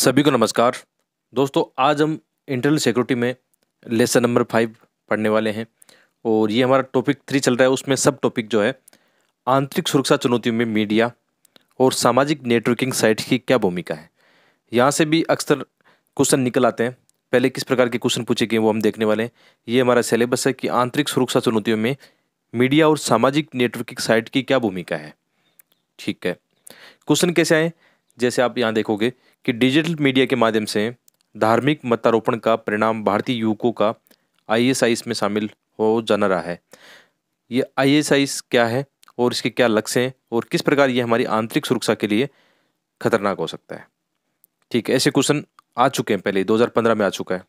सभी को नमस्कार दोस्तों आज हम इंटरनल सिक्योरिटी में लेसन नंबर फाइव पढ़ने वाले हैं और ये हमारा टॉपिक थ्री चल रहा है उसमें सब टॉपिक जो है आंतरिक सुरक्षा चुनौतियों में मीडिया और सामाजिक नेटवर्किंग साइट की क्या भूमिका है यहाँ से भी अक्सर क्वेश्चन निकल आते हैं पहले किस प्रकार के क्वेश्चन पूछे गए वो हम देखने वाले हैं ये हमारा सिलेबस है कि आंतरिक सुरक्षा चुनौतियों में मीडिया और सामाजिक नेटवर्किंग साइट की क्या भूमिका है ठीक है क्वेश्चन कैसे आए जैसे आप यहाँ देखोगे कि डिजिटल मीडिया के माध्यम से धार्मिक मतारोपण का परिणाम भारतीय युवकों का आई में शामिल हो जाना रहा है ये आई क्या है और इसके क्या लक्ष्य हैं और किस प्रकार ये हमारी आंतरिक सुरक्षा के लिए खतरनाक हो सकता है ठीक है ऐसे क्वेश्चन आ चुके हैं पहले 2015 में आ चुका है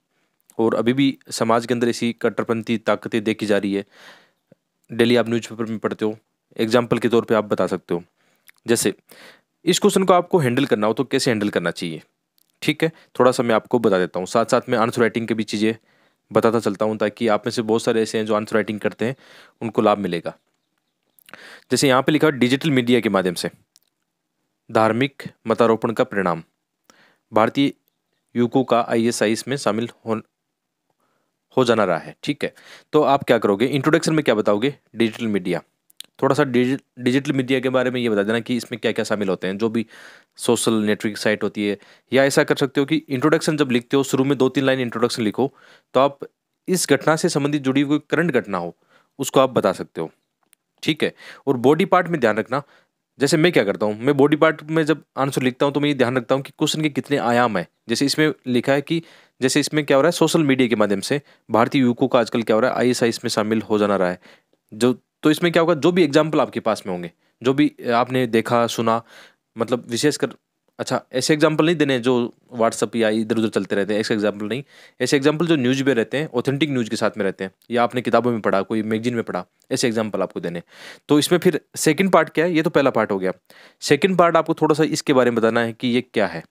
और अभी भी समाज के अंदर ऐसी कट्टरपंथी ताकतें देखी जा रही है डेली आप न्यूज़पेपर में पढ़ते हो एग्जाम्पल के तौर पर आप बता सकते हो जैसे इस क्वेश्चन को आपको हैंडल करना हो तो कैसे हैंडल करना चाहिए ठीक है थोड़ा सा मैं आपको बता देता हूँ साथ साथ में आंसर राइटिंग की भी चीज़ें बताता चलता हूँ ताकि आप में से बहुत सारे ऐसे हैं जो आंसर राइटिंग करते हैं उनको लाभ मिलेगा जैसे यहाँ पे लिखा डिजिटल मीडिया के माध्यम से धार्मिक मतारोपण का परिणाम भारतीय युवकों का आई में शामिल हो हो जाना रहा है ठीक है तो आप क्या करोगे इंट्रोडक्शन में क्या बताओगे डिजिटल मीडिया थोड़ा सा डिजि डिजिटल मीडिया के बारे में ये बता देना कि इसमें क्या क्या शामिल होते हैं जो भी सोशल नेटवर्क साइट होती है या ऐसा कर सकते हो कि इंट्रोडक्शन जब लिखते हो शुरू में दो तीन लाइन इंट्रोडक्शन लिखो तो आप इस घटना से संबंधित जुड़ी हुई करंट घटना हो उसको आप बता सकते हो ठीक है और बॉडी पार्ट में ध्यान रखना जैसे मैं क्या करता हूँ मैं बॉडी पार्ट में जब आंसर लिखता हूँ तो मैं ये ध्यान रखता हूँ कि क्वेश्चन के कितने आयाम है जैसे इसमें लिखा है कि जैसे इसमें क्या हो रहा है सोशल मीडिया के माध्यम से भारतीय युवकों का आजकल क्या हो रहा है आई इसमें शामिल हो जाना रहा है जो तो इसमें क्या होगा जो भी एग्जाम्पल आपके पास में होंगे जो भी आपने देखा सुना मतलब विशेषकर अच्छा ऐसे एग्जाम्पल नहीं देने जो व्हाट्सअप या इधर उधर चलते रहते हैं ऐसे एग्जाम्पल नहीं ऐसे एग्जाम्पल जो न्यूज़ में रहते हैं ऑथेंटिक न्यूज़ के साथ में रहते हैं या आपने किताबों में पढ़ा कोई मैगजीन में पढ़ा ऐसे एग्जाम्पल आपको देने तो इसमें फिर सेकंड पार्ट क्या है ये तो पहला पार्ट हो गया सेकेंड पार्ट आपको थोड़ा सा इसके बारे में बताना है कि ये क्या है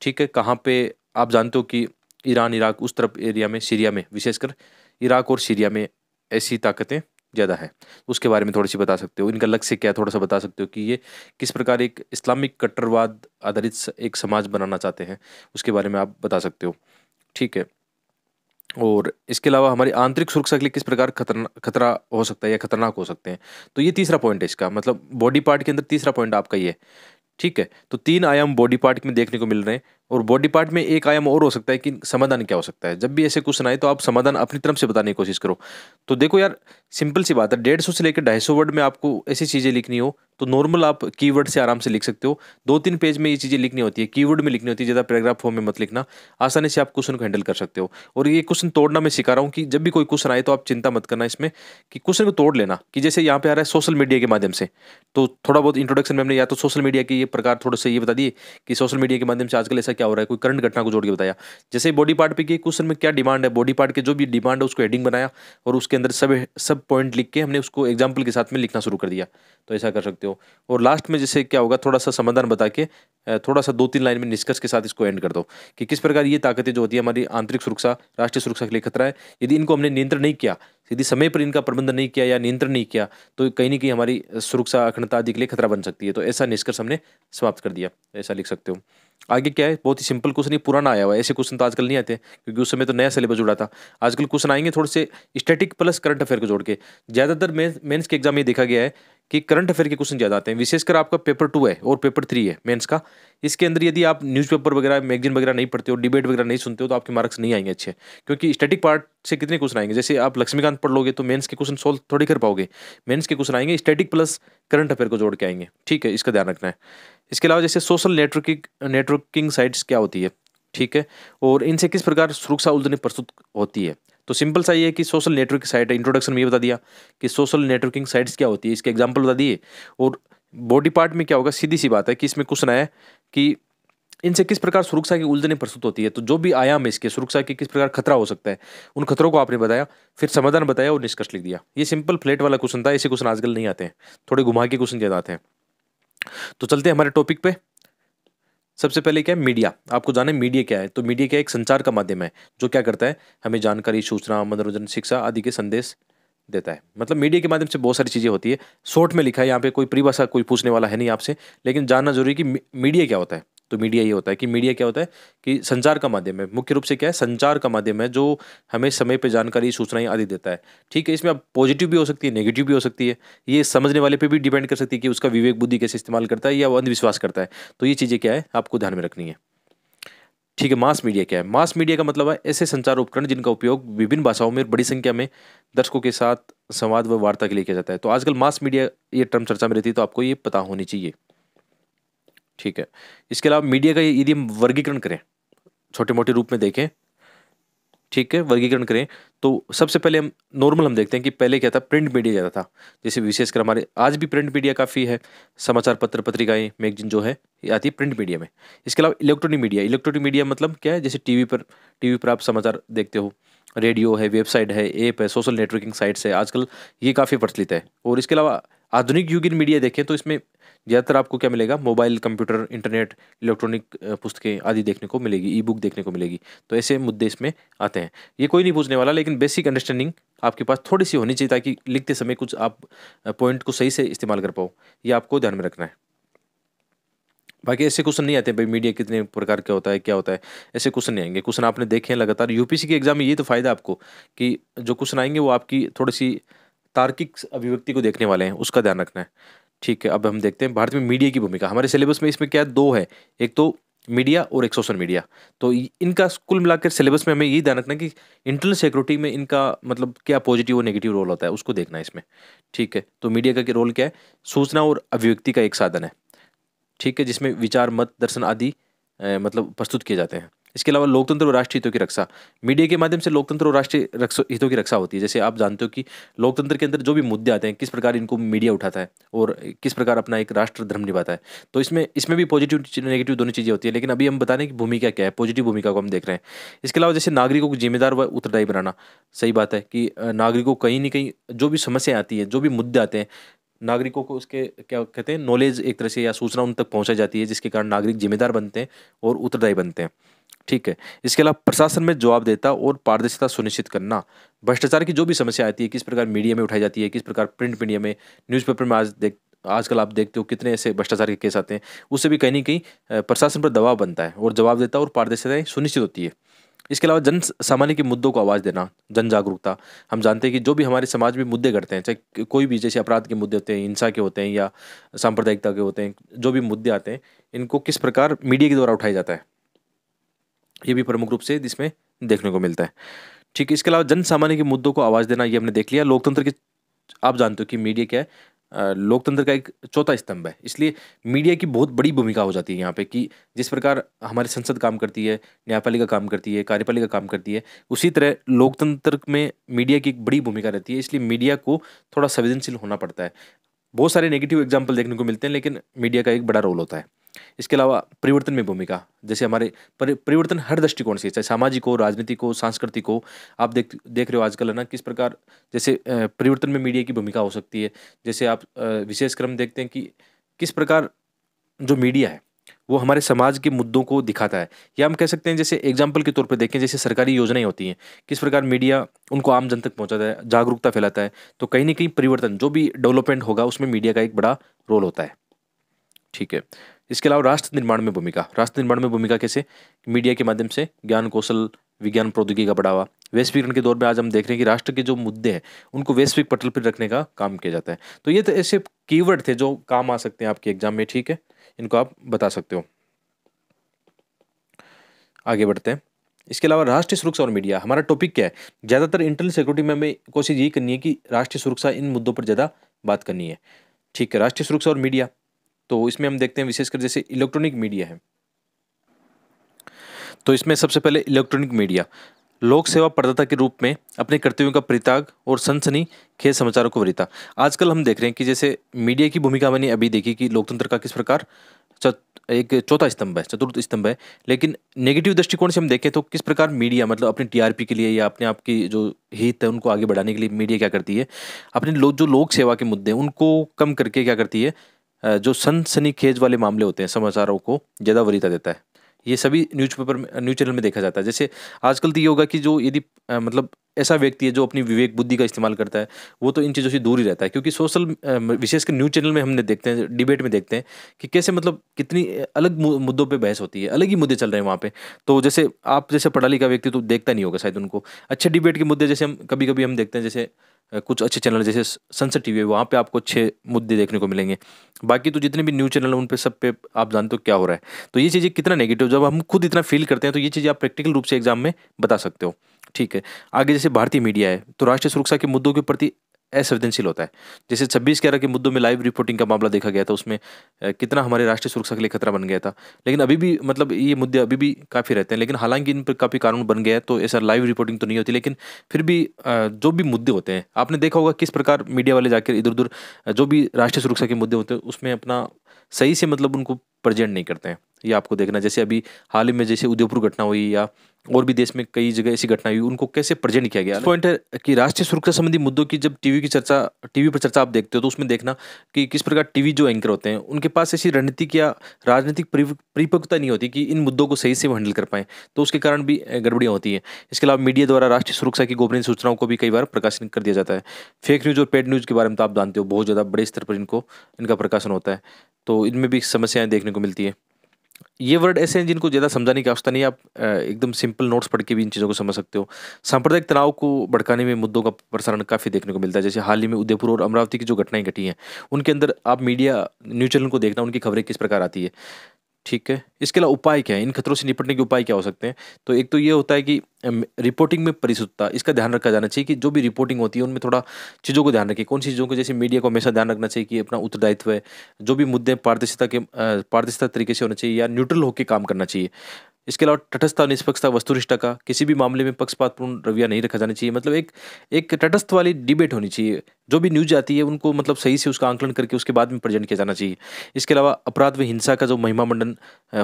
ठीक है कहाँ पर आप जानते हो कि ईरान इराक उस तरफ एरिया में सीरिया में विशेषकर इराक और सीरिया में ऐसी ताकतें ज़्यादा है उसके बारे में थोड़ी सी बता सकते हो इनका लक्ष्य क्या है थोड़ा सा बता सकते हो कि ये किस प्रकार एक इस्लामिक कट्टरवाद आधारित एक समाज बनाना चाहते हैं उसके बारे में आप बता सकते हो ठीक है और इसके अलावा हमारी आंतरिक सुरक्षा के लिए किस प्रकार खतरना खतरा हो सकता है या खतरनाक हो सकते हैं तो ये तीसरा पॉइंट है इसका मतलब बॉडी पार्ट के अंदर तीसरा पॉइंट आपका ये है ठीक है तो तीन आयाम बॉडी पार्ट में देखने को मिल रहे हैं और बॉडी पार्ट में एक आयाम और हो सकता है कि समाधान क्या हो सकता है जब भी ऐसे क्वेश्चन आए तो आप समाधान अपनी तरफ से बताने की कोशिश करो तो देखो यार सिंपल सी बात है डेढ़ सौ से लेकर ढाई सौ वर्ड में आपको ऐसी चीज़ें लिखनी हो तो नॉर्मल आप कीवर्ड से आराम से लिख सकते हो दो तीन पेज में ये चीज़ें लिखनी होती है कीवर्ड में लिखनी होती है ज़्यादा पैराग्राफ फॉर्म में मत लिखना आसानी से आप क्वेश्चन को हैंडल कर सकते हो और ये क्वेश्चन तोड़ना मैं सिखा रहा हूँ कि जब भी कोई क्वेश्चन आए तो आप चिंता मत करना इसमें कि क्वेश्चन को तोड़ लेना कि जैसे यहाँ पर आ रहा है सोशल मीडिया के माध्यम से तो थोड़ा बहुत इंट्रोडक्शन में हमने या तो सोशल मीडिया के ये प्रकार थोड़ा सा ये बता दिए कि सोशल मीडिया के माध्यम से आजकल ऐसा क्या हो रहा है कोई करंट घटना को जोड़ के बताया जैसे बॉडी पार्ट पर कि क्वेश्चन में क्या डिमांड है बॉडी पार्ट के जो भी डिमांड है उसको हेडिंग बनाया और उसके अंदर सब सब पॉइंट लिख के हमने उसको एग्जाम्पल के साथ में लिखना शुरू कर दिया तो ऐसा कर सकते हो हो और लास्ट में जैसे क्या होगा थोड़ा सा समाधान बता के थोड़ा सा दो तीन लाइन में निष्कर्ष के साथ इसको एंड कर दो कि किस प्रकार ये ताकतें जो होती है हमारी आंतरिक सुरक्षा राष्ट्रीय सुरक्षा के लिए खतरा है यदि इनको हमने नियंत्रण नहीं किया यदि समय पर इनका प्रबंधन नहीं किया या नियंत्रण नहीं किया तो कहीं ना कहीं हमारी सुरक्षा अखंडता आदि के लिए खतरा बन सकती है तो ऐसा निष्कर्ष हमने समाप्त कर दिया ऐसा लिख सकते हो आगे क्या है बहुत ही सिंपल क्वेश्चन ही पुराना आया हुआ है ऐसे क्वेश्चन तो आजकल नहीं आते क्योंकि उस समय तो नया सिलेबस जुड़ा था आजकल क्वेश्चन आएंगे थोड़े से स्टैटिक प्लस करंट अफेयर को जोड़ के ज़्यादातर मेन्स के एग्जाम में देखा गया है कि करंट अफेयर के क्वेश्चन ज़्यादा आते हैं विशेषकर आपका पेपर टू है और पेपर थ्री है मेंस का इसके अंदर यदि आप न्यूज़पेपर वगैरह मैगजीन वगैरह नहीं पढ़ते हो डिबेट वगैरह नहीं सुनते हो तो आपके मार्क्स नहीं आएंगे अच्छे क्योंकि स्टैटिक पार्ट से कितने क्वेश्चन आएंगे जैसे आप लक्ष्मीकांत पढ़ लोगे तो मेन्स के क्वेश्चन सोल्व थोड़ी कर पाओगे मेन्स के क्वेश्चन आएंगे स्टैटिक प्लस करंट अफेयर को जोड़ के आएंगे ठीक है इसका ध्यान रखना है इसके अलावा जैसे सोशल नेटवर्किंग नेटवर्किंग साइट्स क्या होती है ठीक है और इनसे किस प्रकार सुरक्षा उलझने प्रस्तुत होती है तो सिंपल सा ये है कि सोशल नेटवर्क साइट है इंट्रोडक्शन में ये बता दिया कि सोशल नेटवर्किंग साइट्स क्या होती है इसके एग्जाम्पल बता दिए और बॉडी पार्ट में क्या होगा सीधी सी बात है कि इसमें क्वेश्चन आया कि इनसे किस प्रकार सुरक्षा की उलझने प्रस्तुत होती है तो जो भी आयाम है इसके सुरक्षा के किस प्रकार खतरा हो सकता है उन खतरों को आपने बताया फिर समाधान बताया और निष्कर्ष लिख दिया ये सिंपल फ्लेट वाला क्वेश्चन था ऐसे क्वेश्चन आजकल नहीं आते हैं थोड़े घुमा के क्वेश्चन ज़्यादा आते हैं तो चलते हैं हमारे टॉपिक पे सबसे पहले क्या है मीडिया आपको जाना मीडिया क्या है तो मीडिया क्या एक संचार का माध्यम है जो क्या करता है हमें जानकारी सूचना मनोरंजन शिक्षा आदि के संदेश देता है मतलब मीडिया के माध्यम से बहुत सारी चीज़ें होती है शॉर्ट में लिखा है यहाँ पे कोई परिभाषा कोई पूछने वाला है नहीं आपसे लेकिन जानना जरूरी कि मीडिया क्या होता है तो मीडिया ये होता है कि मीडिया क्या होता है कि संचार का माध्यम है मुख्य रूप से क्या है संचार का माध्यम है जो हमें समय पर जानकारी सूचनाएं आदि देता है ठीक है इसमें अब पॉजिटिव भी हो सकती है नेगेटिव भी हो सकती है ये समझने वाले पर भी डिपेंड कर सकती है कि उसका विवेक बुद्धि कैसे इस्तेमाल करता है या वो अंधविश्वास करता है तो ये चीज़ें क्या है आपको ध्यान में रखनी है ठीक है मास मीडिया क्या है मास मीडिया का मतलब है ऐसे संचार उपकरण जिनका उपयोग विभिन्न भाषाओं में बड़ी संख्या में दर्शकों के साथ संवाद व वार्ता के लिए किया जाता है तो आजकल मास मीडिया ये टर्म चर्चा में रहती है तो आपको ये पता होनी चाहिए ठीक है इसके अलावा मीडिया का यदि हम वर्गीकरण करें छोटे मोटे रूप में देखें ठीक है वर्गीकरण करें तो सबसे पहले हम नॉर्मल हम देखते हैं कि पहले क्या था प्रिंट मीडिया ज़्यादा था जैसे विशेषकर हमारे आज भी प्रिंट मीडिया काफ़ी है समाचार पत्र पत्रिकाएं मैगजीन जो है ये आती है प्रिंट मीडिया में इसके अलावा इलेक्ट्रॉनिक मीडिया इलेक्ट्रॉनिक मीडिया मतलब क्या है जैसे टीवी पर टीवी पर आप समाचार देखते हो रेडियो है वेबसाइट है ऐप है सोशल नेटवर्किंग साइट्स है आजकल ये काफ़ी प्रचलित है और इसके अलावा आधुनिक युग मीडिया देखें तो इसमें ज़्यादातर आपको क्या मिलेगा मोबाइल कंप्यूटर इंटरनेट इलेक्ट्रॉनिक पुस्तकें आदि देखने को मिलेगी ई बुक देखने को मिलेगी तो ऐसे मुद्दे इसमें आते हैं ये कोई नहीं पूछने वाला लेकिन बेसिक अंडरस्टैंडिंग आपके पास थोड़ी सी होनी चाहिए ताकि लिखते समय कुछ आप पॉइंट को सही से इस्तेमाल कर पाओ ये आपको ध्यान में रखना है बाकी ऐसे क्वेश्चन नहीं आते भाई मीडिया कितने प्रकार का होता है क्या होता है ऐसे क्वेश्चन नहीं आएंगे क्वेश्चन आपने देखे हैं लगातार यूपीसी के एग्जाम में ये तो फ़ायदा आपको कि जो क्वेश्चन आएंगे वो आपकी थोड़ी सी तार्किक अभिव्यक्ति को देखने वाले हैं उसका ध्यान रखना है ठीक है अब हम देखते हैं भारत में मीडिया की भूमिका हमारे सिलेबस में इसमें क्या दो है एक तो मीडिया और एक सोशल मीडिया तो इनका कुल मिलाकर सिलेबस में हमें यही ध्यान रखना कि इंटरनल सिक्योरिटी में इनका मतलब क्या पॉजिटिव और नेगेटिव रोल होता है उसको देखना है इसमें ठीक है तो मीडिया का रोल क्या है सूचना और अभिव्यक्ति का एक साधन है ठीक है जिसमें विचार मत दर्शन आदि मतलब प्रस्तुत किए जाते हैं इसके अलावा लोकतंत्र और राष्ट्रीय हितों की रक्षा मीडिया के माध्यम से लोकतंत्र और राष्ट्रीय हितों की रक्षा होती है जैसे आप जानते हो कि लोकतंत्र के अंदर जो भी मुद्दे आते हैं किस प्रकार इनको मीडिया उठाता है और किस प्रकार अपना एक राष्ट्र धर्म निभाता है तो इसमें इसमें भी पॉजिटिव नेगेटिव दोनों चीज़ें होती है लेकिन अभी हम बता रहे हैं कि भूमिका क्या है पॉजिटिव भूमिका को हम देख रहे हैं इसके अलावा जैसे नागरिकों को जिम्मेदार व उत्तरदायी बनाना सही बात है कि नागरिकों कहीं ना कहीं जो भी समस्याएं आती है जो भी मुद्दे आते हैं नागरिकों को उसके क्या कहते हैं नॉलेज एक तरह से या सूचना उन तक पहुंचाई जाती है जिसके कारण नागरिक जिम्मेदार बनते हैं और उत्तरदायी बनते हैं ठीक है इसके अलावा प्रशासन में देता और पारदर्शिता सुनिश्चित करना भ्रष्टाचार की जो भी समस्या आती है किस प्रकार मीडिया में उठाई जाती है किस प्रकार प्रिंट मीडिया में न्यूज़पेपर में आज देख आजकल आप देखते हो कितने ऐसे भ्रष्टाचार के केस आते हैं उससे भी कहीं ना कहीं प्रशासन पर दबाव बनता है और जवाबदेता और पारदर्शिता सुनिश्चित होती है इसके अलावा जन सामान्य के मुद्दों को आवाज़ देना जन जागरूकता हम जानते हैं कि जो भी हमारे समाज में मुद्दे घटते हैं चाहे कोई भी जैसे अपराध के मुद्दे होते हैं हिंसा के होते हैं या सांप्रदायिकता के होते हैं जो भी मुद्दे आते हैं इनको किस प्रकार मीडिया के द्वारा उठाया जाता है ये भी प्रमुख रूप से इसमें देखने को मिलता है ठीक है इसके अलावा जन सामान्य के मुद्दों को आवाज़ देना ये हमने देख लिया लोकतंत्र के आप जानते हो कि मीडिया क्या है लोकतंत्र का एक चौथा स्तंभ है इसलिए मीडिया की बहुत बड़ी भूमिका हो जाती है यहाँ पे कि जिस प्रकार हमारी संसद काम करती है न्यायपालिका काम करती है कार्यपालिका काम करती है उसी तरह लोकतंत्र में मीडिया की एक बड़ी भूमिका रहती है इसलिए मीडिया को थोड़ा संवेदनशील होना पड़ता है बहुत सारे नेगेटिव एग्जाम्पल देखने को मिलते हैं लेकिन मीडिया का एक बड़ा रोल होता है इसके अलावा परिवर्तन में भूमिका जैसे हमारे परिवर्तन हर दृष्टिकोण से चाहे सामाजिक हो राजनीतिक हो सांस्कृतिक हो आप देख देख रहे हो आजकल है ना किस प्रकार जैसे परिवर्तन में मीडिया की भूमिका हो सकती है जैसे आप विशेष क्रम देखते हैं कि किस प्रकार जो मीडिया है वो हमारे समाज के मुद्दों को दिखाता है या हम कह सकते हैं जैसे एग्जाम्पल के तौर पर देखें जैसे सरकारी योजनाएं होती हैं किस प्रकार मीडिया उनको आम जन तक पहुंचाता है जागरूकता फैलाता है तो कहीं ना कहीं परिवर्तन जो भी डेवलपमेंट होगा उसमें मीडिया का एक बड़ा रोल होता है ठीक है इसके अलावा राष्ट्र निर्माण में भूमिका राष्ट्र निर्माण में भूमिका कैसे मीडिया के माध्यम से ज्ञान कौशल विज्ञान प्रौद्योगिकी का बढ़ावा वैश्वीकरण के दौर में आज हम देख रहे हैं कि राष्ट्र के जो मुद्दे हैं उनको वैश्विक पटल पर रखने का काम किया जाता है तो ये तो ऐसे कीवर्ड थे जो काम आ सकते हैं आपके एग्जाम में ठीक है इनको आप बता सकते हो आगे बढ़ते हैं इसके अलावा राष्ट्रीय सुरक्षा और मीडिया हमारा टॉपिक क्या है ज़्यादातर इंटरनल सिक्योरिटी में हमें कोशिश यही करनी है कि राष्ट्रीय सुरक्षा इन मुद्दों पर ज़्यादा बात करनी है ठीक है राष्ट्रीय सुरक्षा और मीडिया तो इसमें हम देखते हैं विशेषकर जैसे इलेक्ट्रॉनिक मीडिया है तो इसमें सबसे पहले इलेक्ट्रॉनिक मीडिया लोक सेवा प्रदाता के रूप में अपने कर्तव्यों का परिताग और सनसनी खेल समाचारों को वरीता आजकल हम देख रहे हैं कि जैसे मीडिया की भूमिका मैंने अभी देखी कि लोकतंत्र का किस प्रकार एक चौथा स्तंभ है चतुर्थ स्तंभ है लेकिन नेगेटिव दृष्टिकोण से हम देखें तो किस प्रकार मीडिया मतलब अपनी टीआरपी के लिए या अपने आप की जो हित है उनको आगे बढ़ाने के लिए मीडिया क्या करती है अपने लो, जो लोक सेवा के मुद्दे उनको कम करके क्या करती है जो सनसनी खेज वाले मामले होते हैं समाचारों को ज़्यादा वरीता देता है ये सभी न्यूज़पेपर में न्यूज़ चैनल में देखा जाता है जैसे आजकल तो ये होगा कि जो यदि मतलब ऐसा व्यक्ति है जो अपनी विवेक बुद्धि का इस्तेमाल करता है वो तो इन चीज़ों से दूर ही रहता है क्योंकि सोशल विशेषकर न्यूज़ चैनल में हमने देखते हैं डिबेट में देखते हैं कि कैसे मतलब कितनी अलग मुद्दों पे बहस होती है अलग ही मुद्दे चल रहे हैं वहाँ पे तो जैसे आप जैसे पढ़ा लिखा व्यक्ति तो देखता नहीं होगा शायद उनको अच्छे डिबेट के मुद्दे जैसे हम कभी कभी हम देखते हैं जैसे कुछ अच्छे चैनल जैसे सनसेट टीवी वहाँ पर आपको अच्छे मुद्दे देखने को मिलेंगे बाकी तो जितने भी न्यूज़ चैनल उन पर सब पे आप जानते हो क्या हो रहा है तो ये चीज़ें कितना नेगेटिव जब हम खुद इतना फील करते हैं तो ये चीज़ें आप प्रैक्टिकल रूप से एग्जाम में बता सकते हो ठीक है आगे जैसे भारतीय मीडिया है तो राष्ट्रीय सुरक्षा के मुद्दों के प्रति असंवेदनशील होता है जैसे छब्बीस ग्यारह के मुद्दों में लाइव रिपोर्टिंग का मामला देखा गया था उसमें कितना हमारे राष्ट्रीय सुरक्षा के लिए खतरा बन गया था लेकिन अभी भी मतलब ये मुद्दे अभी भी काफ़ी रहते हैं लेकिन हालांकि इन पर काफ़ी कानून बन गया है तो ऐसा लाइव रिपोर्टिंग तो नहीं होती लेकिन फिर भी जो भी मुद्दे होते हैं आपने देखा होगा किस प्रकार मीडिया वाले जाकर इधर उधर जो भी राष्ट्रीय सुरक्षा के मुद्दे होते हैं उसमें अपना सही से मतलब उनको प्रजेंट नहीं करते हैं ये आपको देखना जैसे अभी हाल ही में जैसे उदयपुर घटना हुई या और भी देश में कई जगह ऐसी घटनाएं हुई उनको कैसे प्रेजेंट किया गया पॉइंट है कि राष्ट्रीय सुरक्षा संबंधी मुद्दों की जब टीवी की चर्चा टीवी पर चर्चा आप देखते हो तो उसमें देखना कि किस प्रकार टीवी जो एंकर होते हैं उनके पास ऐसी रणनीतिक या राजनीतिक परिपक्वता नहीं होती कि इन मुद्दों को सही से वो हैंडल कर पाएँ तो उसके कारण भी गड़बड़ियाँ होती हैं इसके अलावा मीडिया द्वारा राष्ट्रीय सुरक्षा की गोपनीय सूचनाओं को भी कई बार प्रकाशन कर दिया जाता है फेक न्यूज़ और पेड न्यूज़ के बारे में तो आप जानते हो बहुत ज़्यादा बड़े स्तर पर इनको इनका प्रकाशन होता है तो इनमें भी समस्याएँ देखने को मिलती है ये वर्ड ऐसे हैं जिनको ज़्यादा समझाने की आवश्यकता नहीं आप एकदम सिंपल नोट्स पढ़ के भी इन चीज़ों को समझ सकते हो सांप्रदायिक तनाव को भड़काने में मुद्दों का प्रसारण काफ़ी देखने को मिलता है जैसे हाल ही में उदयपुर और अमरावती की जो घटनाएं घटी हैं उनके अंदर आप मीडिया न्यूज चैनल को देखना उनकी खबरें किस प्रकार आती है ठीक है इसके अलावा उपाय क्या है इन खतरों से निपटने के उपाय क्या हो सकते हैं तो एक तो ये होता है कि रिपोर्टिंग में परिशुद्धता इसका ध्यान रखा जाना चाहिए कि जो भी रिपोर्टिंग होती है उनमें थोड़ा चीज़ों को ध्यान रखें कौन सी चीज़ों को जैसे मीडिया को हमेशा ध्यान रखना चाहिए कि अपना उत्तरदायित्व है जो भी मुद्दे पारदर्शिता के पारदर्शिता तरीके से होना चाहिए या न्यूट्रल होकर काम करना चाहिए इसके अलावा तटस्थता निष्पक्षता वस्तुनिष्ठा का किसी भी मामले में पक्षपातपूर्ण रवैया नहीं रखा जाना चाहिए मतलब एक एक तटस्थ वाली डिबेट होनी चाहिए जो भी न्यूज आती है उनको मतलब सही से उसका आंकलन करके उसके बाद में प्रेजेंट किया जाना चाहिए इसके अलावा अपराध व हिंसा का जो महिमा मंडन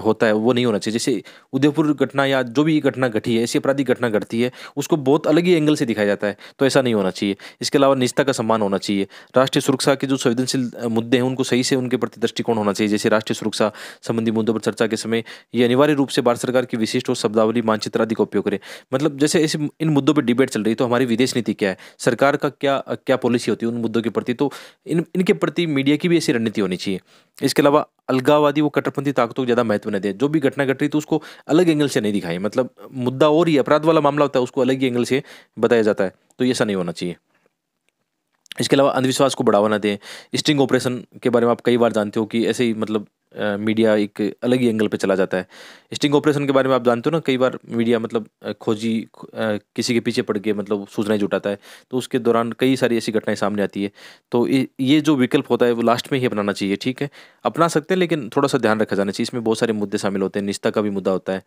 होता है वो नहीं होना चाहिए जैसे उदयपुर घटना या जो भी घटना घटी है ऐसी अपराधी घटना घटती है उसको बहुत अलग ही एंगल से दिखाया जाता है तो ऐसा नहीं होना चाहिए इसके अलावा निजता का सम्मान होना चाहिए राष्ट्रीय सुरक्षा के जो संवेदनशील मुद्दे हैं उनको सही से उनके प्रति दृष्टिकोण होना चाहिए जैसे राष्ट्रीय सुरक्षा संबंधी मुद्दों पर चर्चा के समय ये अनिवार्य रूप से भारत सरकार की विशिष्ट और शब्दावली मानचित्र आदि का उपयोग करें मतलब जैसे ऐसे इन मुद्दों पर डिबेट चल रही है तो हमारी विदेश नीति क्या है सरकार का क्या क्या पॉलिसी होती है उन मुद्दों के प्रति तो इन इनके प्रति मीडिया की भी ऐसी रणनीति होनी चाहिए इसके अलावा अलगावादी वो कट्टरपंथी ताकतों को ज़्यादा महत्व नहीं दे जो भी घटना घट रही तो उसको अलग एंगल से नहीं दिखाई मतलब मुद्दा और ही अपराध वाला मामला होता है उसको अलग ही एंगल से बताया जाता है तो ऐसा नहीं होना चाहिए इसके अलावा अंधविश्वास को बढ़ावा ना दें स्टिंग ऑपरेशन के बारे में आप कई बार जानते हो कि ऐसे ही मतलब मीडिया एक अलग ही एंगल पे चला जाता है स्टिंग ऑपरेशन के बारे में आप जानते हो ना कई बार मीडिया मतलब खोजी किसी के पीछे पड़ के मतलब सूचनाएं जुटाता है तो उसके दौरान कई सारी ऐसी घटनाएं सामने आती है तो ये जो विकल्प होता है वो लास्ट में ही अपनाना चाहिए ठीक है अपना सकते हैं लेकिन थोड़ा सा ध्यान रखा जाना चाहिए इसमें बहुत सारे मुद्दे शामिल होते हैं निष्ठा का भी मुद्दा होता है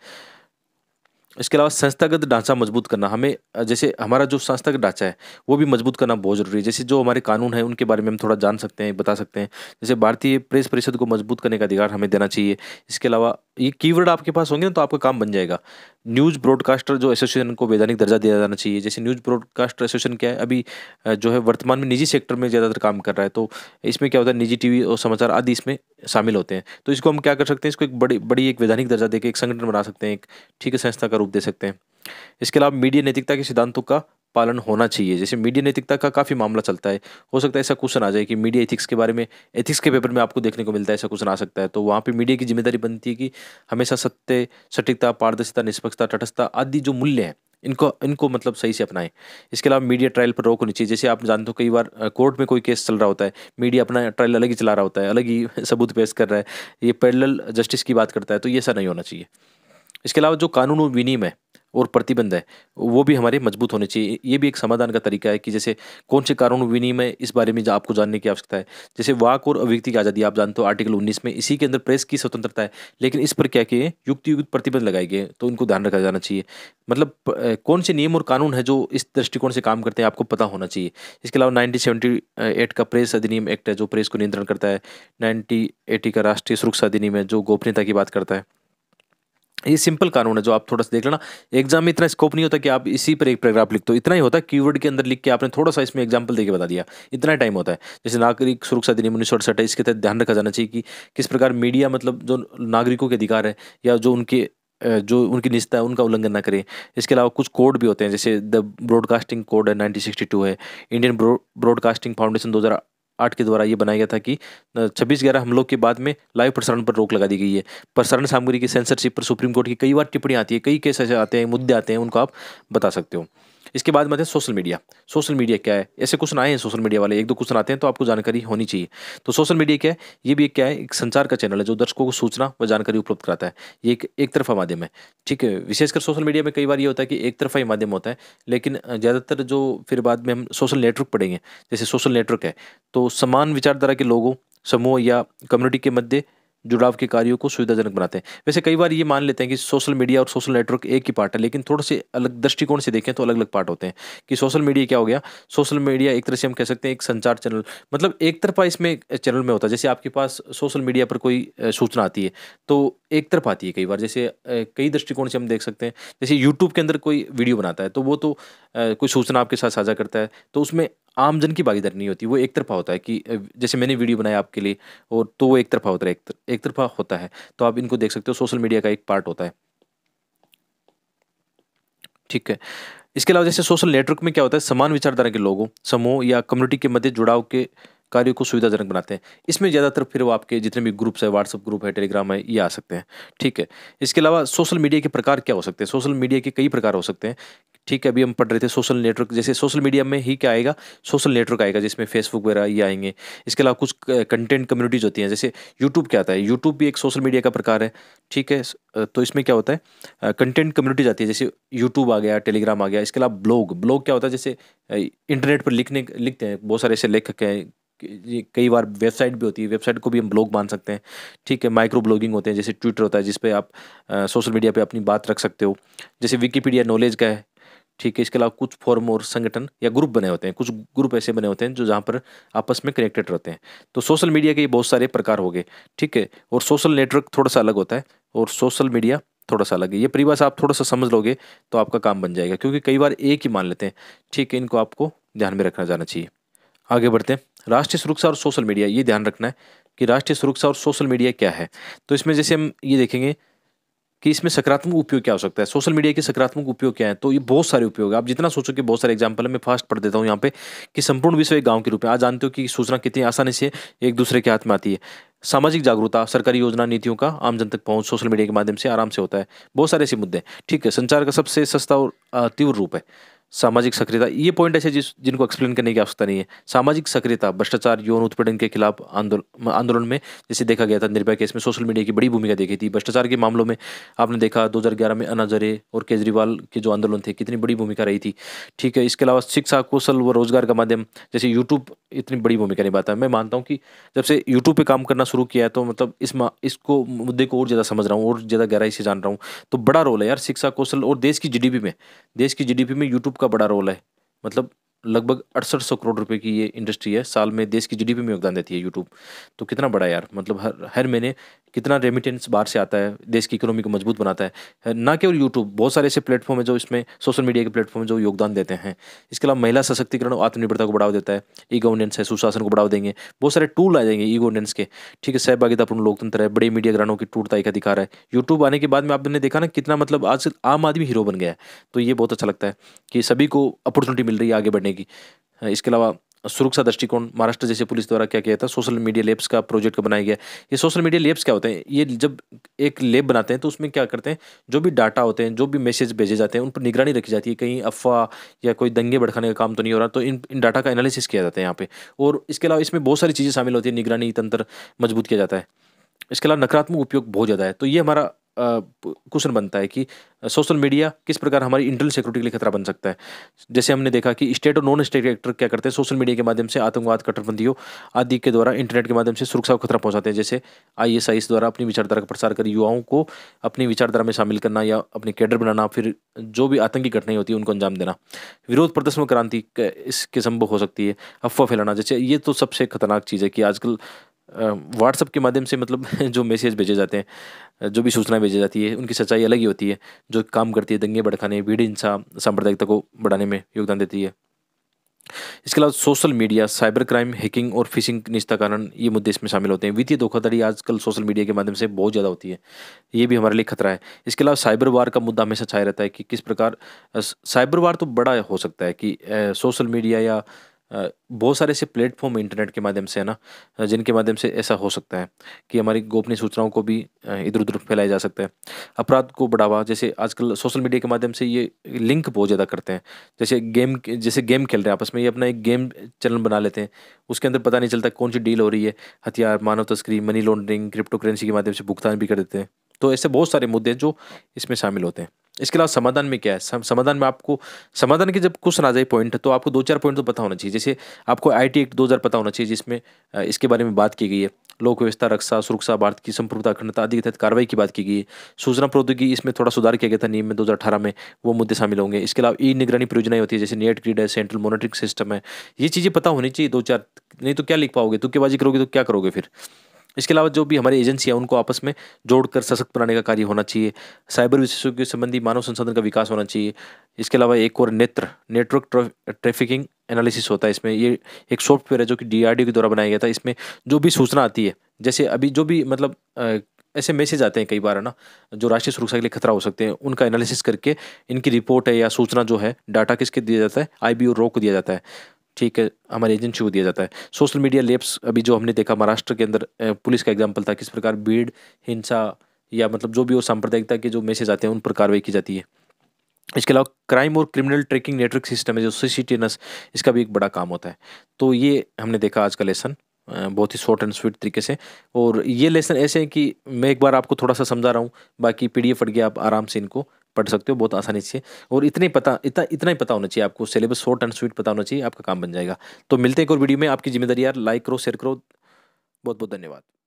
इसके अलावा संस्थागत ढांचा मजबूत करना हमें जैसे हमारा जो संस्थागत ढांचा है वो भी मजबूत करना बहुत ज़रूरी है जैसे जो हमारे कानून हैं उनके बारे में हम थोड़ा जान सकते हैं बता सकते हैं जैसे भारतीय प्रेस परिषद को मजबूत करने का अधिकार हमें देना चाहिए इसके अलावा ये कीवर्ड आपके पास होंगे ना तो आपका काम बन जाएगा न्यूज़ ब्रॉडकास्टर जो एसोसिएशन को वैधानिक दर्जा दिया जाना चाहिए जैसे न्यूज़ ब्रॉडकास्टर एसोसिएशन क्या है अभी जो है वर्तमान में निजी सेक्टर में ज़्यादातर काम कर रहा है तो इसमें क्या होता है निजी टीवी और समाचार आदि इसमें शामिल होते हैं तो इसको हम क्या कर सकते हैं इसको एक बड़ी बड़ी एक वैधानिक दर्जा देकर एक संगठन बना सकते हैं एक ठीक संस्था का रूप दे सकते हैं इसके अलावा मीडिया नैतिकता के सिद्धांतों का पालन होना चाहिए जैसे मीडिया नैतिकता का काफ़ी मामला चलता है हो सकता है ऐसा क्वेश्चन आ जाए कि मीडिया एथिक्स के बारे में एथिक्स के पेपर में आपको देखने को मिलता है ऐसा क्वेश्चन आ सकता है तो वहाँ पर मीडिया की जिम्मेदारी बनती है कि हमेशा सत्य सटीकता पारदर्शिता निष्पक्षता तटस्थता आदि जो मूल्य हैं इनको इनको मतलब सही से अपनाएं इसके अलावा मीडिया ट्रायल पर रोक होनी चाहिए जैसे आप जानते हो कई बार कोर्ट में कोई केस चल रहा होता है मीडिया अपना ट्रायल अलग ही चला रहा होता है अलग ही सबूत पेश कर रहा है ये पैरल जस्टिस की बात करता है तो ये ऐसा नहीं होना चाहिए इसके अलावा जो कानून विनियम है और प्रतिबंध है वो भी हमारे मजबूत होने चाहिए ये भी एक समाधान का तरीका है कि जैसे कौन से कानून विनिमय इस बारे में आपको जानने की आवश्यकता है जैसे वाक और अभिव्यक्ति की आज़ादी आप जानते हो आर्टिकल उन्नीस में इसी के अंदर प्रेस की स्वतंत्रता है लेकिन इस पर क्या किए युक्त युक्त प्रतिबंध लगाए गए तो उनको ध्यान रखा जाना चाहिए मतलब कौन से नियम और कानून है जो इस दृष्टिकोण से काम करते हैं आपको पता होना चाहिए इसके अलावा नाइनटीन का प्रेस अधिनियम एक्ट है जो प्रेस को नियंत्रण करता है नाइनटीन का राष्ट्रीय सुरक्षा अधिनियम है जो गोपनीयता की बात करता है ये सिंपल कानून है जो आप थोड़ा सा देख लेना एग्जाम में इतना स्कोप नहीं होता कि आप इसी पर एक पैराग्राफ लिख दो इतना ही होता है कीवर्ड के अंदर लिख के आपने थोड़ा सा इसमें एग्जाम्पल देकर बता दिया इतना टाइम होता है जैसे नागरिक सुरक्षा अधिनियम उन्नीस सौ अड़सठ इसके तहत ध्यान रखा जाना चाहिए कि किस प्रकार मीडिया मतलब जो नागरिकों के अधिकार है या जो उनके जो उनकी निष्ठा है उनका उल्लंघन ना करें इसके अलावा कुछ कोड भी होते हैं जैसे द ब्रॉडकास्टिंग कोड है नाइनटीन सिक्सटी टू है इंडियन ब्रॉडकास्टिंग फाउंडेशन दो हज़ार आठ के द्वारा ये बनाया गया था कि छब्बीस ग्यारह हमलों के बाद में लाइव प्रसारण पर रोक लगा दी गई है प्रसारण सामग्री की सेंसरशिप पर सुप्रीम कोर्ट की कई बार टिप्पणी आती है कई केस ऐसे आते हैं मुद्दे आते हैं उनको आप बता सकते हो इसके बाद मतलब सोशल मीडिया सोशल मीडिया क्या है ऐसे क्वेश्चन आए हैं सोशल मीडिया वाले एक दो क्वेश्चन आते हैं तो आपको जानकारी होनी चाहिए तो सोशल मीडिया क्या है ये भी एक क्या है एक संचार का चैनल है जो दर्शकों को सूचना व जानकारी उपलब्ध कराता है ये एक एक तरफा माध्यम है ठीक है विशेषकर सोशल मीडिया में कई बार ये होता है कि एक तरफा ही माध्यम होता है लेकिन ज़्यादातर जो फिर बाद में हम सोशल नेटवर्क पढ़ेंगे जैसे सोशल नेटवर्क है तो समान विचारधारा के लोगों समूह या कम्युनिटी के मध्य जुड़ाव के कार्यों को सुविधाजनक बनाते हैं वैसे कई बार ये मान लेते हैं कि सोशल मीडिया और सोशल नेटवर्क एक ही पार्ट है लेकिन थोड़े से अलग दृष्टिकोण से देखें तो अलग अलग पार्ट होते हैं कि सोशल मीडिया क्या हो गया सोशल मीडिया एक तरह से हम कह सकते हैं एक संचार चैनल मतलब एक तरफा इसमें चैनल में होता है जैसे आपके पास सोशल मीडिया पर कोई सूचना आती है तो एक तरफ आती है कई बार जैसे कई दृष्टिकोण से हम देख सकते हैं जैसे यूट्यूब के अंदर कोई वीडियो बनाता है तो वो तो कोई सूचना आपके साथ साझा करता है तो उसमें आम जन की भागीदारी नहीं होती वो एक तरफा होता है कि जैसे मैंने वीडियो बनाया आपके लिए और तो वो एक तरफा होता है एक तरफा होता है तो आप इनको देख सकते हो सोशल मीडिया का एक पार्ट होता है ठीक है इसके अलावा जैसे सोशल नेटवर्क में क्या होता है समान विचारधारा के लोगों समूह या कम्युनिटी के मध्य जुड़ाव के कार्यों को सुविधाजनक बनाते हैं इसमें ज़्यादातर फिर वो आपके जितने भी ग्रुप्स है व्हाट्सअप ग्रुप है टेलीग्राम है ये आ सकते हैं ठीक है इसके अलावा सोशल मीडिया के प्रकार क्या हो सकते हैं सोशल मीडिया के कई प्रकार हो सकते हैं ठीक है अभी हम पढ़ रहे थे सोशल नेटवर्क जैसे सोशल मीडिया में ही क्या आएगा सोशल नेटवर्क आएगा जिसमें फेसबुक वगैरह ये आएंगे इसके अलावा कुछ कंटेंट कम्युनिटीज़ होती हैं जैसे यूट्यूब क्या आता है यूट्यूब भी एक सोशल मीडिया का प्रकार है ठीक है तो इसमें क्या होता है कंटेंट कम्युनिटी जाती है जैसे यूट्यूब आ गया टेलीग्राम आ गया इसके अलावा ब्लॉग ब्लॉग क्या होता है जैसे इंटरनेट पर लिखने लिखते हैं बहुत सारे ऐसे लेखक हैं कई बार वेबसाइट भी होती है वेबसाइट को भी हम ब्लॉग मान सकते हैं ठीक है माइक्रो ब्लॉगिंग होते हैं जैसे ट्विटर होता है जिस पर आप सोशल मीडिया पर अपनी बात रख सकते हो जैसे विकीपीडिया नॉलेज का है ठीक है इसके अलावा कुछ फॉर्म और संगठन या ग्रुप बने होते हैं कुछ ग्रुप ऐसे बने होते हैं जो जहाँ पर आपस में कनेक्टेड रहते हैं तो सोशल मीडिया के बहुत सारे प्रकार हो गए ठीक है और सोशल नेटवर्क थोड़ा सा अलग होता है और सोशल मीडिया थोड़ा सा अलग है ये परिभाषा आप थोड़ा सा समझ लोगे तो आपका काम बन जाएगा क्योंकि कई बार एक ही मान लेते हैं ठीक है इनको आपको ध्यान में रखना जाना चाहिए आगे बढ़ते हैं राष्ट्रीय सुरक्षा और सोशल मीडिया ये ध्यान रखना है कि राष्ट्रीय सुरक्षा और सोशल मीडिया क्या है तो इसमें जैसे हम ये देखेंगे कि इसमें सकारात्मक उपयोग क्या हो सकता है सोशल मीडिया के सकारात्मक उपयोग क्या है तो ये बहुत सारे उपयोग है आप जितना सोचो कि बहुत सारे एग्जाम्पल है मैं फास्ट पढ़ देता हूँ यहाँ पे कि संपूर्ण विश्व एक गांव के रूप में आज जानते हो कि सूचना कितनी आसानी से एक दूसरे के हाथ में आती है सामाजिक जागरूकता सरकारी योजना नीतियों का आम जन तक पहुंच सोशल मीडिया के माध्यम से आराम से होता है बहुत सारे ऐसे मुद्दे ठीक है संचार का सबसे सस्ता और तीव्र रूप है सामाजिक सक्रियता ये पॉइंट ऐसे जिस जिनको एक्सप्लेन करने की आवश्यकता नहीं है सामाजिक सक्रियता भ्रष्टाचार यौन उत्पीड़न के खिलाफ आंदोलन आंदोलन में जैसे देखा गया था निर्भया केस में सोशल मीडिया की बड़ी भूमिका देखी थी भ्रष्टाचार के मामलों में आपने देखा 2011 में अना जरे और केजरीवाल के जो आंदोलन थे कितनी बड़ी भूमिका रही थी ठीक है इसके अलावा शिक्षा कौशल व रोजगार का माध्यम जैसे यूट्यूब इतनी बड़ी भूमिका निभाता है मैं मानता हूँ कि जब से यूट्यूब पर काम करना शुरू किया है तो मतलब इस इसको मुद्दे को और ज़्यादा समझ रहा हूँ और ज़्यादा गहराई से जान रहा हूँ तो बड़ा रोल है यार शिक्षा कौशल और देश की जी में देश की जी में यूट्यूब का बड़ा रोल है मतलब लगभग अड़सठ सौ करोड़ रुपए की ये इंडस्ट्री है साल में देश की जीडीपी में योगदान देती है यूट्यूब तो कितना बड़ा यार मतलब हर हर महीने कितना रेमिटेंस बाहर से आता है देश की इकोनॉमी को मजबूत बनाता है ना केवल यूट्यूब बहुत सारे ऐसे प्लेटफॉर्म है जो इसमें सोशल मीडिया के प्लेटफॉर्म जो योगदान देते हैं इसके अलावा महिला सशक्तिकरण और आत्मनिर्भरता को बढ़ावा देता है ई गवर्नेंस है सुशासन को बढ़ावा देंगे बहुत सारे टूल आ जाएंगे ई गवर्नेंस के ठीक है सहभागितापूर्ण लोकतंत्र है बड़े मीडिया ग्रहणों की टूटता एक अधिकार है यूट्यूब आने के बाद में आपने देखा ना कितना मतलब आज आम आदमी हीरो बन गया है तो ये बहुत अच्छा लगता है कि सभी को अपॉर्चुनिटी मिल रही है आगे बढ़ने करने की हाँ, इसके अलावा सुरक्षा दृष्टिकोण महाराष्ट्र जैसे पुलिस द्वारा क्या किया था सोशल मीडिया लेब्स का प्रोजेक्ट का बनाया गया ये सोशल मीडिया लेब्स क्या होते हैं ये जब एक लेब बनाते हैं तो उसमें क्या करते हैं जो भी डाटा होते हैं जो भी मैसेज भेजे जाते हैं उन पर निगरानी रखी जाती है कहीं अफवाह या कोई दंगे भड़काने का काम तो नहीं हो रहा तो इन इन डाटा का एनालिसिस किया जाता है यहाँ पर और इसके अलावा इसमें बहुत सारी चीज़ें शामिल होती है निगरानी तंत्र मजबूत किया जाता है इसके अलावा नकारात्मक उपयोग बहुत ज़्यादा है तो ये हमारा क्वेश्चन बनता है कि सोशल मीडिया किस प्रकार हमारी इंटरनल सिक्योरिटी के लिए खतरा बन सकता है जैसे हमने देखा कि स्टेट और नॉन स्टेट एक्टर क्या करते हैं सोशल मीडिया के माध्यम से आतंकवाद कट्टरबंदियों आदि के द्वारा इंटरनेट के माध्यम से सुरक्षा को खतरा पहुंचाते हैं जैसे आई एस आई द्वारा अपनी विचारधारा का प्रसार कर युवाओं को अपनी विचारधारा में शामिल करना या अपने कैडर बनाना फिर जो भी आतंकी घटनाएं होती है उनको अंजाम देना विरोध प्रदर्शन क्रांति इसके संभव हो सकती है अफवाह फैलाना जैसे ये तो सबसे खतरनाक चीज़ है कि आजकल व्हाट्सअप के माध्यम से मतलब जो मैसेज भेजे जाते हैं जो भी सूचना भेजी जाती है उनकी सच्चाई अलग ही होती है जो काम करती है दंगे भड़काने भीड़ हिंसा सांप्रदायिकता को बढ़ाने में योगदान देती है इसके अलावा social media cyber crime hacking और फिशिंग निष्ठा कारण ये मुद्दे इसमें शामिल होते हैं वित्तीय धोखाधड़ी आजकल सोशल मीडिया के माध्यम से बहुत ज़्यादा होती है ये भी हमारे लिए खतरा है इसके अलावा साइबर वार का मुद्दा हमेशा छाया रहता है कि किस प्रकार साइबर वार तो बड़ा हो सकता है कि सोशल मीडिया या बहुत सारे ऐसे प्लेटफॉर्म इंटरनेट के माध्यम से है ना जिनके माध्यम से ऐसा हो सकता है कि हमारी गोपनीय सूचनाओं को भी इधर उधर फैलाया जा सकता है अपराध को बढ़ावा जैसे आजकल सोशल मीडिया के माध्यम से ये लिंक बहुत ज़्यादा करते हैं जैसे गेम जैसे गेम खेल रहे हैं आपस में ये अपना एक गेम चैनल बना लेते हैं उसके अंदर पता नहीं चलता कौन सी डील हो रही है हथियार मानव तस्करी मनी लॉन्ड्रिंग क्रिप्टो करेंसी के माध्यम से भुगतान भी कर देते हैं तो ऐसे बहुत सारे मुद्दे जो इसमें शामिल होते हैं इसके अलावा समाधान में क्या है सम, समाधान में आपको समाधान के जब कुछ ना जाए पॉइंट तो आपको दो चार पॉइंट तो पता होना चाहिए जैसे आपको आई टी एक्ट दो हज़ार पता होना चाहिए जिसमें इसके बारे में बात की गई है लोक व्यवस्था रक्षा सुरक्षा भारत की संप्रभुता अखंडता आदि के तहत कार्रवाई की बात की गई है सूचना प्रौद्योगिकी इसमें थोड़ा सुधार किया गया था नियम में दो में वो मुद्दे शामिल होंगे इसके अलावा ई निगरानी परियोजनाएं होती है जैसे नेट ग्रिड e है सेंट्रल मॉनिटरिंग सिस्टम है ये चीज़ें पता होनी चाहिए दो चार नहीं तो क्या लिख पाओगे तो क्या करोगे तो क्या करोगे फिर इसके अलावा जो भी हमारी एजेंसी है उनको आपस में जोड़कर सशक्त बनाने का कार्य होना चाहिए साइबर विशेषज्ञ संबंधी मानव संसाधन का विकास होना चाहिए इसके अलावा एक और नेत्र नेटवर्क ट्रैफिकिंग एनालिसिस होता है इसमें ये एक सॉफ्टवेयर है जो कि डी के द्वारा बनाया गया था इसमें जो भी सूचना आती है जैसे अभी जो भी मतलब ऐसे मैसेज आते हैं कई बार है ना जो राष्ट्रीय सुरक्षा के लिए खतरा हो सकते हैं उनका एनालिसिस करके इनकी रिपोर्ट है या सूचना जो है डाटा किसके दिया जाता है आई बी रो को दिया जाता है ठीक है हमारे एजेंसी को दिया जाता है सोशल मीडिया लेप्स अभी जो हमने देखा महाराष्ट्र के अंदर पुलिस का एग्जाम्पल था किस प्रकार भीड़ हिंसा या मतलब जो भी वो सांप्रदायिकता के जो मैसेज आते हैं उन पर कार्रवाई की जाती है इसके अलावा क्राइम और क्रिमिनल ट्रैकिंग नेटवर्क सिस्टम है जो सी इसका भी एक बड़ा काम होता है तो ये हमने देखा आज का लेसन बहुत ही शॉर्ट एंड स्वीट तरीके से और ये लेसन ऐसे हैं कि मैं एक बार आपको थोड़ा सा समझा रहा हूँ बाकी पी डी पढ़ गया आप आराम से इनको पढ़ सकते हो बहुत आसानी से और इतने पता इतना इतना ही पता होना चाहिए आपको सिलेबस शॉर्ट एंड स्वीट पता होना चाहिए आपका काम बन जाएगा तो मिलते हैं एक और वीडियो में आपकी जिम्मेदारी यार लाइक करो शेयर करो बहुत बहुत धन्यवाद